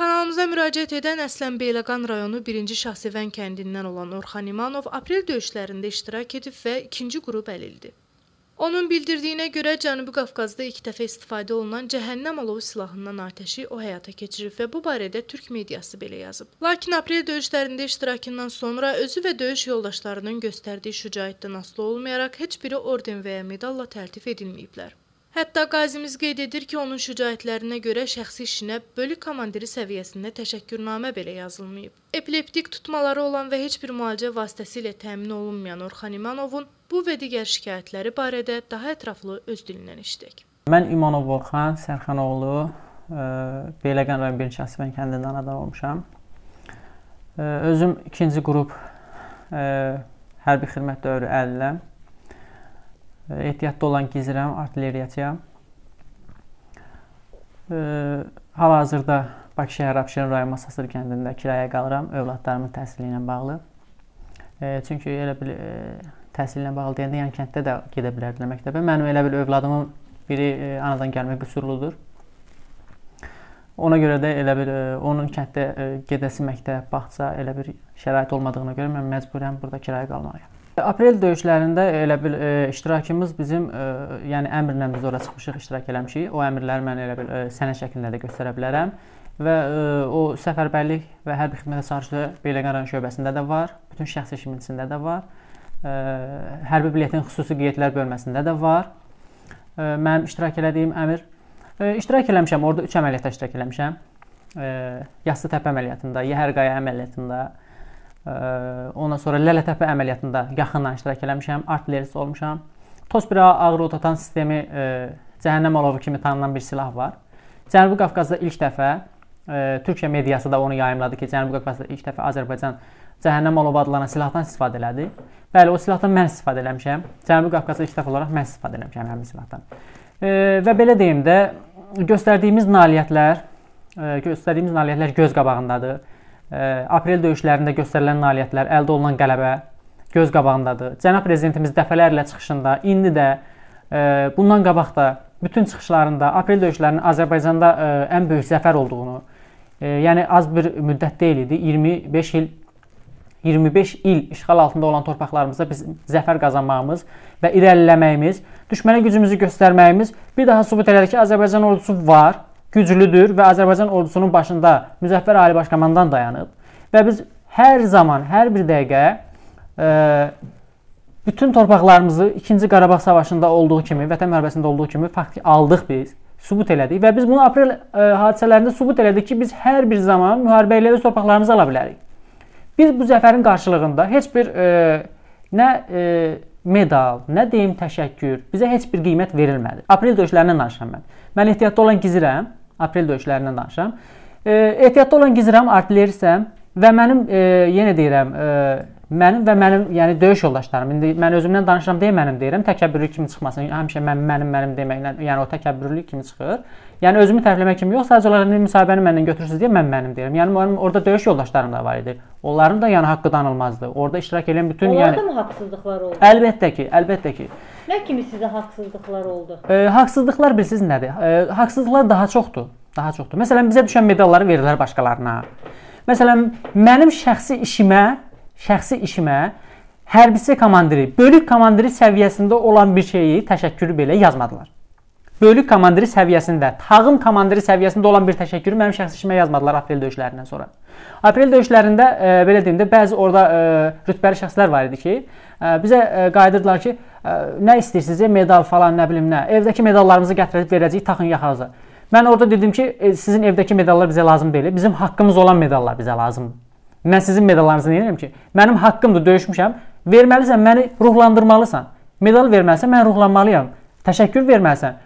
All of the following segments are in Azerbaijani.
Kanalımıza müraciət edən əslən Beyləqan rayonu 1-ci Şahsevən kəndindən olan Orxan İmanov aprel döyüşlərində iştirak edib və ikinci qrup əlildi. Onun bildirdiyinə görə Cənubi Qafqazda ilk dəfə istifadə olunan cəhənnəm alovu silahından atəşi o həyata keçirib və bu barədə Türk mediası belə yazıb. Lakin aprel döyüşlərində iştirakından sonra özü və döyüş yoldaşlarının göstərdiyi şücaətdən asılı olmayaraq heç biri orden və ya medalla təltif edilməyiblər. Hətta qazimiz qeyd edir ki, onun şücaətlərinə görə şəxsi işinə bölük komandiri səviyyəsində təşəkkürnamə belə yazılmayıb. Epileptik tutmaları olan və heç bir müalicə vasitəsilə təmin olunmayan Orxan İmanovun bu və digər şikayətləri barədə daha ətraflı öz dilindən eşitdik. Mən İmanov Orxan Sərxanoğlu, e, Beyləqan rayon 1-ci Əsbən kəndindən anadan olmuşam. E, özüm ikinci qrup e, hərbi xidmət dövrü əliləm ehtiyatlı olan gizirəm artilleriyaçıya. Hal-hazırda Bakı şəhər Abşeron rayon Masasır kəndində kirayə qalıram övladlarımın təhsili ilə bağlı. Çünki elə bil təhsili ilə bağlı deyəndə yan kənddə də gedə bilərdilər məktəbə. Mənim elə bil övladımın biri anadan gəlmə qüsurludur. Ona görə də elə bir onun kənddə gedəsi məktəb, bağça elə bir şərait olmadığına görə mən məcburən burada kirayə qalmalıyam. Aprel döyüşlərində elə bil e, iştirakımız bizim e, yəni əmrlə biz ora çıxmışıq, iştirak eləmişik. O əmrləri mən elə bil e, sənə şəklində də göstərə bilərəm və e, o səfərbərlik və hərbi xidmətə çağırışları Beyləqan şöbəsində də var, bütün şəxsi işimin içində də var. E, hərbi biletin xüsusi qeydlər bölməsində də var. E, mənim iştirak elədiyim əmr e, iştirak eləmişəm, orada 3 əməliyyatda iştirak eləmişəm. E, Yassı təpə əməliyyatında, Yəhərqaya əməliyyatında, e, Ondan sonra Lələtəpə əməliyyatında yaxından iştirak eləmişəm, artillerist olmuşam. Tosbira ağır ot atan sistemi e, cəhənnəm alovu kimi tanınan bir silah var. Cənubi Qafqazda ilk dəfə e, Türkiyə mediası da onu yayımladı ki, Cənubi Qafqazda ilk dəfə Azərbaycan cəhənnəm alovu adlanan silahdan istifadə elədi. Bəli, o silahdan mən istifadə eləmişəm. Cənubi Qafqazda ilk dəfə olaraq mən istifadə eləmişəm həmin silahdan. E, və belə deyim də göstərdiyimiz nailiyyətlər, e, göstərdiyimiz nailiyyətlər göz qabağındadır aprel döyüşlərində göstərilən nailiyyətlər, əldə olunan qələbə göz qabağındadır. Cənab prezidentimiz dəfələrlə çıxışında, indi də bundan qabaq da bütün çıxışlarında aprel döyüşlərinin Azərbaycanda ən böyük zəfər olduğunu, yəni az bir müddət deyil idi, 25 il 25 il işğal altında olan torpaqlarımızda biz zəfər qazanmağımız və irəliləməyimiz, düşmənə gücümüzü göstərməyimiz bir daha sübut elədi ki, Azərbaycan ordusu var güclüdür və Azərbaycan ordusunun başında Müzəffər Ali Başkomandan dayanıb və biz hər zaman, hər bir dəqiqə ə, e, bütün torpaqlarımızı 2-ci Qarabağ savaşında olduğu kimi, Vətən müharibəsində olduğu kimi faktik aldıq biz, sübut elədik və biz bunu aprel ə, e, hadisələrində sübut elədik ki, biz hər bir zaman müharibə ilə öz torpaqlarımızı ala bilərik. Biz bu zəfərin qarşılığında heç bir ə, e, nə ə, medal, nə deyim təşəkkür, bizə heç bir qiymət verilmədi. Aprel döyüşlərindən danışıram mən. Mən ehtiyatlı olan gizirəm aprel döyüşlərindən danışıram. E, ehtiyatlı olan gizirəm, artillerisəm və mənim e, yenə deyirəm, e, Mənim və mənim, yəni döyüş yoldaşlarım. İndi mən özümdən danışıram deyə mənim deyirəm. Təkəbbürlü kimi çıxmasın. Həmişə mən mənim mənim deməklə, yəni o təkəbbürlü kimi çıxır. Yəni özümü tərifləmək kimi yox, sadəcə olaraq indi müsahibəni məndən götürürsüz deyə mən mənim deyirəm. Yəni mənim orada döyüş yoldaşlarım da var idi. Onların da yəni haqqı danılmazdı. Orada iştirak edən bütün Onlarda yəni Onlarda mı haqsızlıqlar oldu? Əlbəttə ki, əlbəttə ki. Nə kimi sizə haqsızlıqlar oldu? E, haqsızlıqlar bilirsiniz nədir? E, haqsızlıqlar daha çoxdur, daha çoxdur. Məsələn, bizə düşən medalları verirlər başqalarına. Məsələn, mənim şəxsi işimə şəxsi işimə hərbisi komandiri, bölük komandiri səviyyəsində olan bir şeyi təşəkkürü belə yazmadılar. Bölük komandiri səviyyəsində, tağım komandiri səviyyəsində olan bir təşəkkürü mənim şəxsi işimə yazmadılar aprel döyüşlərindən sonra. Aprel döyüşlərində e, belə deyim də bəzi orada e, rütbəli şəxslər var idi ki, e, bizə e, qayıdırdılar ki, e, nə istəyirsiniz, e, medal falan, nə bilim nə. Evdəki medallarımızı gətirib verəcəyik, taxın yaxanıza. Mən orada dedim ki, e, sizin evdəki medallar bizə lazım deyil. Bizim haqqımız olan medallar bizə lazımdır. Mən sizin medallarınızı nə edirəm ki? Mənim haqqımdır, döyüşmüşəm. Verməlisən, məni ruhlandırmalısan. Medal verməlisən, mən ruhlanmalıyam. Təşəkkür verməlisən.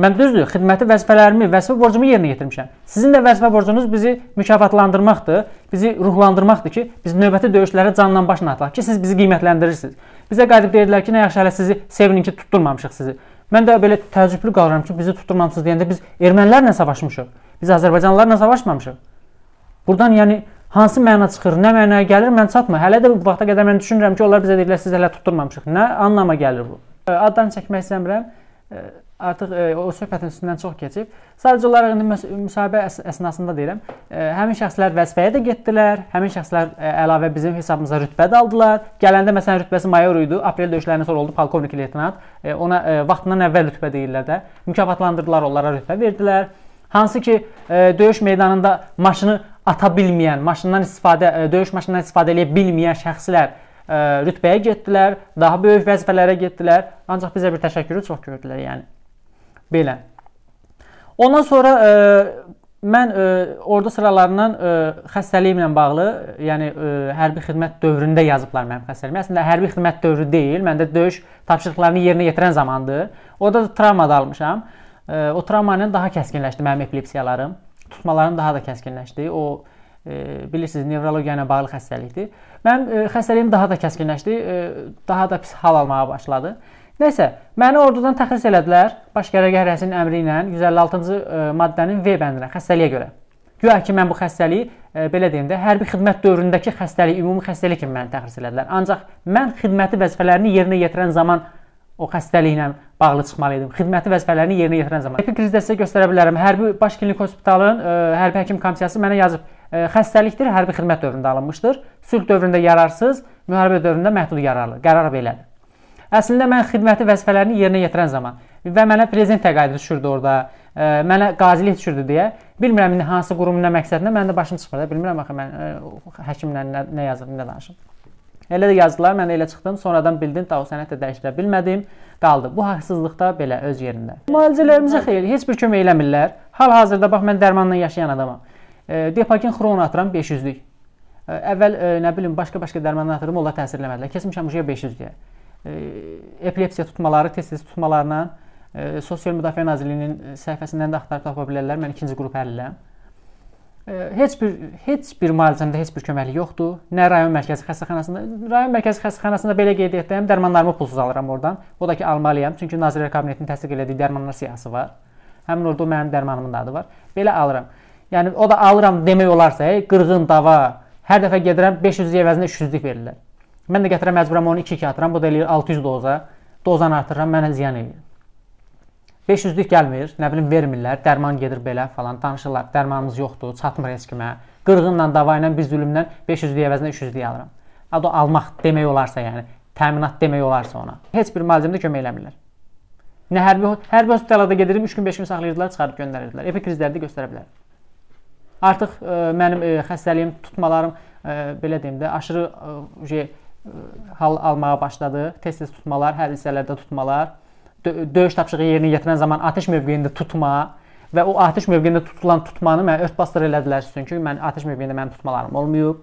Mən düzdür, xidməti vəzifələrimi, vəzifə borcumu yerinə yetirmişəm. Sizin də vəzifə borcunuz bizi mükafatlandırmaqdır, bizi ruhlandırmaqdır ki, biz növbəti döyüşlərə canla başla ataq ki, siz bizi qiymətləndirirsiniz. Bizə qayıdıb deyirlər ki, nə yaxşı hələ sizi sevinin ki, tutdurmamışıq sizi. Mən də belə təəccüblü qalıram ki, bizi tutdurmamısınız deyəndə biz ermənilərlə savaşmışıq. Biz Azərbaycanlılarla savaşmamışıq. Burdan yəni hansı məna çıxır, nə mənaya gəlir, mən çatmır. Hələ də bu vaxta qədər mən düşünürəm ki, onlar bizə deyirlər siz hələ tutturmamışıq. Nə anlama gəlir bu? E, addan çəkmək istəmirəm. E, artıq e, o söhbətin üstündən çox keçib. Sadəcə olaraq indi müsahibə əs əsnasında deyirəm, həmin şəxslər vəzifəyə də getdilər, həmin şəxslər əlavə bizim hesabımıza rütbə də aldılar. Gələndə məsələn rütbəsi mayor idi, aprel döyüşlərindən sonra oldu polkovnik leytenant. Ona vaxtından əvvəl rütbə deyirlər də. Mükafatlandırdılar, onlara rütbə verdilər. Hansı ki, döyüş meydanında maşını ata bilməyən, maşından istifadə, e, döyüş maşından istifadə edə bilməyən şəxslər ə, e, rütbəyə getdilər, daha böyük vəzifələrə getdilər. Ancaq bizə bir təşəkkürü çox gördülər, yəni. Belə. Ondan sonra ə, e, mən ə, ordu sıralarından ə, xəstəliyimlə bağlı, yəni ə, hərbi xidmət dövründə yazıblar mənim xəstəliyimi. Əslində hərbi xidmət dövrü deyil, məndə döyüş tapşırıqlarını yerinə yetirən zamandır. Orda da travma da almışam. Ə, o travmanın daha kəskinləşdi mənim epilepsiyalarım tutmaların daha da kəskinləşdi. O e, bilirsiniz nevrologiya ilə bağlı xəstəlikdir. Mənim e, xəstəliyim daha da kəskinləşdi, e, daha da pis hal almağa başladı. Nəsə, məni ordudan təxris elədilər baş qərargah rəisinin əmri ilə 156-cı e, maddənin V bəndinə xəstəliyə görə. Güya ki mən bu xəstəliyi e, belə deyim də, hərbi xidmət dövründəki xəstəlik, ümumi xəstəlik kimi məni təxris elədilər. Ancaq mən xidməti vəzifələrini yerinə yetirən zaman o xəstəliyi ilə bağlı çıxmalı idim. Xidməti vəzifələrini yerinə yetirən zaman. Epi krizdə sizə göstərə bilərəm. Hərbi Baş Klinik Hospitalın ə, e, Hərbi Həkim Komissiyası mənə yazıb, ə, e, xəstəlikdir, hərbi xidmət dövründə alınmışdır. Sülh dövründə yararsız, müharibə dövründə məhdud yararlı. Qərar belədir. Əslində mən xidməti vəzifələrini yerinə yetirən zaman və mənə prezident təqaüdü düşürdü orada, ə, e, mənə qazilik düşürdü deyə bilmirəm indi hansı qurumun nə məqsədində, mənim də başım çıxmır da, bilmirəm axı mən ə, həkimlə nə, nə yazıb, nə danışıb. Elə də yazdılar, mən elə çıxdım, sonradan bildim, daha sənəd də dəyişdirə bilmədim, qaldı. Bu haqsızlıqda belə öz yerində. Müalicələrimizə xeyir, heç bir kömək eləmirlər. Hal-hazırda bax mən dərmanla yaşayan adamam. E, Depakin xron atıram 500-lük. E, əvvəl e, nə bilim başqa-başqa dərmanlar atırdım, onlar təsir eləmədilər. Keçmişəm uşağa 500-lüyə. E, epilepsiya tutmaları, tez-tez tutmalarla e, Sosial Müdafiə Nazirliyinin səhifəsindən də axtarıb tapa bilərlər. Mən ikinci qrup həlləm heç bir heç bir müalicəmdə heç bir köməklik yoxdur. Nə rayon mərkəzi xəstəxanasında, rayon mərkəzi xəstəxanasında belə qeyd etdiyim dərmanlarımı pulsuz alıram oradan. O da ki almalıyam, çünki Nazirlər Kabinetinin təsdiq elədiyi dərmanlar siyahısı var. Həmin orada mənim dərmanımın adı var. Belə alıram. Yəni o da alıram demək olarsa, hey, qırğın dava. Hər dəfə gedirəm 500 əvəzinə 300-lük verirlər. Mən də gətirəm məcburam onu 2-2 atıram. Bu da eləyir 600 doza. Dozanı artırıram, mənə ziyan eləyir. 500-lük gəlmir, nə bilim vermirlər, dərman gedir belə falan danışırlar. Dərmanımız yoxdur, çatmır heç kimə. Qırğınla, dava ilə, bir zülmdən 500-lük əvəzinə 300-lük alıram. Adı almaq demək olarsa, yəni təminat demək olarsa ona. Heç bir malzemə də kömək eləmirlər. Nə hərbi hərbi hospitalada gedirəm, 3 gün 5 gün saxlayırdılar, çıxarıb göndərirdilər. Epikrizlərdə göstərə bilər. Artıq ə, e, mənim ə, e, xəstəliyim, tutmalarım ə, e, belə deyim də, aşırı ə, şey, ə, hal almağa başladı. Tez-tez tutmalar, hər hissələrdə tutmalar döyüş tapşırığı yerinə yetirən zaman atəş mövqeyində tutma və o atəş mövqeyində tutulan tutmanı mən ört-bastır elədilər çünki mən atəş mövqeyində mənim tutmalarım olmayıb.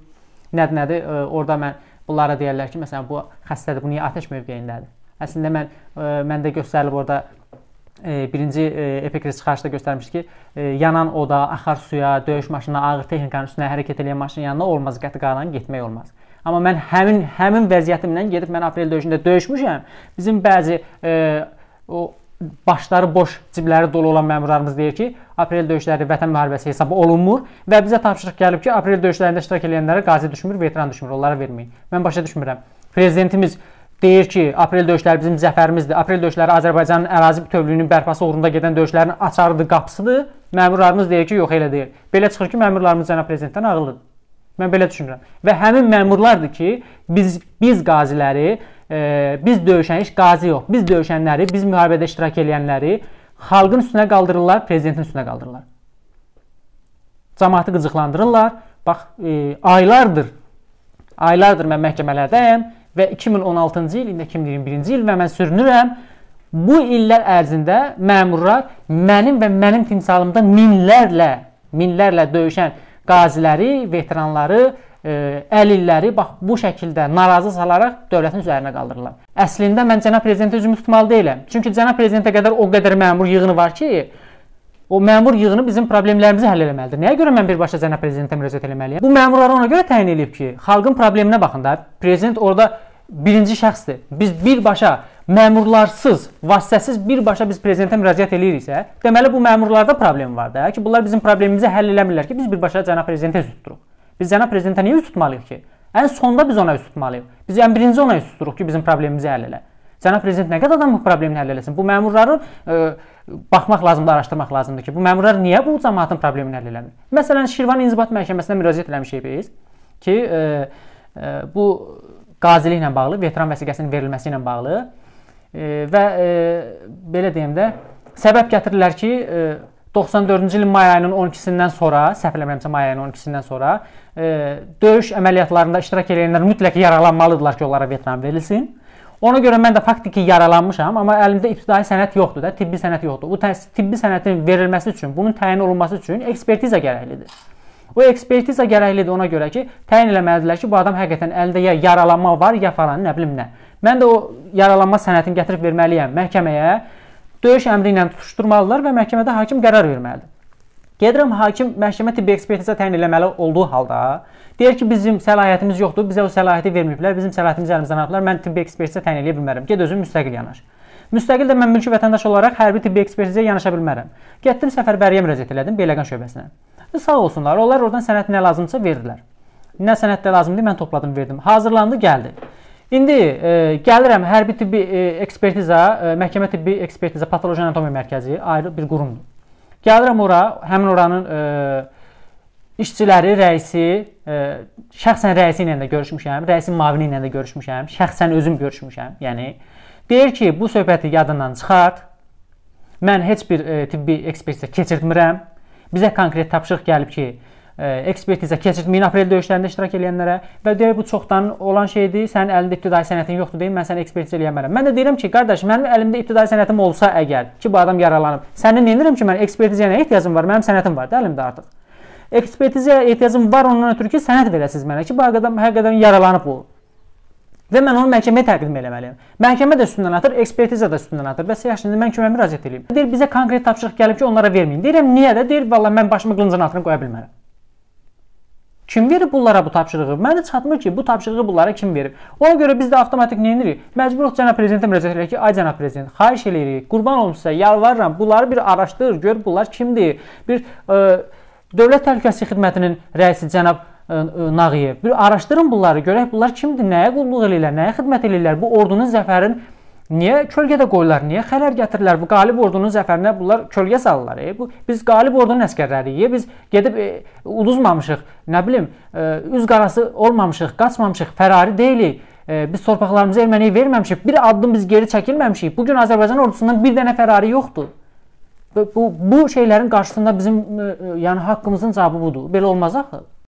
Nədir nədir? E, orada mən bunlara deyirlər ki, məsələn bu xəstədir, bu niyə atəş mövqeyindədir? Əslində mən e, məndə göstərilib orada e, birinci e, epikriz çıxarışda göstərmişdi ki, e, yanan oda, axar suya, döyüş maşınına, ağır texnikanın üstünə hərəkət edən maşının yanına olmaz, qəti qaranlıq getmək olmaz. Amma mən həmin həmin vəziyyətimlə gedib mən aprel döyüşündə döyüşmüşəm. Bizim bəzi e, o başları boş, cibləri dolu olan məmurlarımız deyir ki, aprel döyüşləri vətən müharibəsi hesab olunmur və bizə tapşırıq gəlib ki, aprel döyüşlərində iştirak edənlərə qazi düşmür, veteran düşmür, onlara verməyin. Mən başa düşmürəm. Prezidentimiz deyir ki, aprel döyüşləri bizim zəfərimizdir. Aprel döyüşləri Azərbaycanın ərazi bütövlüyünün bərpası uğrunda gedən döyüşlərin açarıdır, qapısıdır. Məmurlarımız deyir ki, yox elə deyil. Belə çıxır ki, məmurlarımız cənab prezidentdən ağıllıdır. Mən belə düşünürəm. Və həmin məmurlardır ki, biz biz qaziləri e, biz döyüşən heç qazi yox. Biz döyüşənləri, biz müharibədə iştirak edənləri xalqın üstünə qaldırırlar, prezidentin üstünə qaldırırlar. Cəmaatı qıcıqlandırırlar. Bax, e, aylardır. Aylardır mən məhkəmələrdəyəm və 2016-cı il, indi 2021-ci il və mən sürünürəm. Bu illər ərzində məmurlar mənim və mənim timsalımda minlərlə, minlərlə döyüşən qaziləri, veteranları, əl illəri bax bu şəkildə narazı salaraq dövlətin üzərinə qaldırırlar. Əslində mən cənab prezidentə üzümü tutmalı deyiləm. Çünki cənab prezidentə qədər o qədər məmur yığını var ki, o məmur yığını bizim problemlərimizi həll etməlidir. Nəyə görə mən birbaşa cənab prezidentə müraciət etməliyəm? Bu məmurları ona görə təyin edib ki, xalqın probleminə baxın da. Prezident orada birinci şəxsdir. Biz birbaşa məmurlarsız, vasitəsiz birbaşa biz prezidentə müraciət eləyiriksə, deməli bu məmurlarda problem var da ki, bunlar bizim problemimizi həll eləmirlər ki, biz birbaşa cənab prezidentə üz tuturuq. Biz cənab yəni prezidentə niyə üz tutmalıyıq ki? Ən sonda biz ona üz tutmalıyıq. Biz ən yəni birinci ona üz tuturuq ki, bizim problemimizi həll elə. Cənab prezident nə qədər adam bu problemi həll eləsin? Bu məmurları ə, e, baxmaq lazımdır, araşdırmaq lazımdır ki, bu məmurlar niyə bu cəmaətin problemini həll eləmir? Məsələn, Şirvan İnzibat Məhkəməsinə müraciət eləmişik biz ki, ə, e, ə, e, bu qaziliklə bağlı, veteran vəsiqəsinin verilməsi ilə bağlı ə, və ə, belə deyim də səbəb gətirirlər ki, ə, 94-cü ilin may ayının 12-sindən sonra, səhv eləmirəmsə may ayının 12-sindən sonra e, döyüş əməliyyatlarında iştirak edənlər mütləq yaralanmalıdırlar ki, onlara Vyetnam verilsin. Ona görə mən də faktiki yaralanmışam, amma əlimdə ibtidai sənəd yoxdur da, tibbi sənəd yoxdur. Bu tibbi sənədin verilməsi üçün, bunun təyin olunması üçün ekspertiza gərəklidir. O ekspertiza gərəklidir ona görə ki, təyin eləməlidirlər ki, bu adam həqiqətən əldə ya yaralanma var, ya falan nə bilim nə. Mən də o yaralanma sənədini gətirib verməliyəm məhkəməyə döyüş əmri ilə tutuşdurmalılar və məhkəmədə hakim qərar verməlidir. Gedirəm hakim məhkəmə tibbi ekspertizə təyin eləməli olduğu halda deyir ki, bizim səlahiyyətimiz yoxdur, bizə o səlahiyyəti verməyiblər, bizim səlahiyyətimizi əlimizdən aldılar. Mən tibbi ekspertizə təyin eləyə bilmərəm. Get özün müstəqil yanaş. Müstəqil də mən mülki vətəndaş olaraq hərbi tibbi ekspertizə yanaşa bilmərəm. Getdim səfərbərliyə müraciət elədim Beyləqan şöbəsinə. Və e, sağ olsunlar, onlar oradan sənəd nə lazımsa verdilər. Nə sənəd də lazımdı, mən topladım, verdim. Hazırlandı, gəldi. İndi e, gəlirəm hərbi tibbi e, ekspertiza, e, məhkəmə tibbi ekspertiza patoloji anatomiya mərkəzi ayrı bir qurumdur. Gəlirəm ora, həmin oranın e, işçiləri, rəisi, e, şəxsən rəisi ilə də görüşmüşəm, rəisin mavini ilə də görüşmüşəm, şəxsən özüm görüşmüşəm. Yəni deyir ki, bu söhbəti yadından çıxart. Mən heç bir e, tibbi ekspertiza keçirtmirəm. Bizə konkret tapşırıq gəlib ki, E, ekspertiza keçid min aprel döyüşlərində iştirak edənlərə və deyir bu çoxdan olan şeydir. Sənin əlində ibtidai sənətin yoxdur deyim, mən səni ekspertiz eləyə bilmərəm. Mən də deyirəm ki, qardaş, mənim əlimdə ibtidai sənətim olsa əgər ki, bu adam yaralanıb, səni nə edirəm ki, mən ekspertizə nə ehtiyacım var? Mənim sənətim var da əlimdə artıq. Ekspertizə ehtiyacım var ondan ötürü ki, sənəd verəsiz mənə ki, bu adam həqiqətən yaralanıb o. Və mən onu məhkəməyə təqdim etməliyəm. Məhkəmə də üstündən atır, ekspertiza da üstündən atır. Bəs yaxşı, indi mən kimə müraciət edeyim? Deyir bizə konkret tapşırıq gəlib ki, onlara verməyin. Deyirəm niyə də? Deyir vallahi mən başımı qılıncına atırım qoya bilmərəm. Kim verib bunlara bu tapşırığı? Mənə çatmır ki, bu tapşırığı bunlara kim verib? Ona görə biz də avtomatik nə edirik? Məcburuq cənab prezidentə müraciət edirik ki, ay cənab prezident, xahiş eləyirik, qurban olum sizə, yalvarıram, bunları bir araşdır, gör bunlar kimdir. Bir ə, e, Dövlət Təhlükəsizlik Xidmətinin rəisi cənab e, e, Nağıyev, bir araşdırın bunları, görək bunlar kimdir, nəyə qulluq eləyirlər, nəyə xidmət eləyirlər, bu ordunun zəfərin Niyə kölgədə qoyurlar? Niyə xələr gətirirlər? Bu qalib ordunun zəfərinə bunlar kölgə salırlar. E, bu biz qalib ordunun əskərləriyik. E? Biz gedib e, uduzmamışıq. Nə bilim, e, üz qarası olmamışıq, qaçmamışıq, fərari deyilik. E, biz torpaqlarımızı erməniyə verməmişik. Bir addım biz geri çəkilməmişik. Bu gün Azərbaycan ordusundan bir dənə fərari yoxdur. Bu bu, bu şeylərin qarşısında bizim e, e yəni haqqımızın cavabı budur. Belə olmaz axı.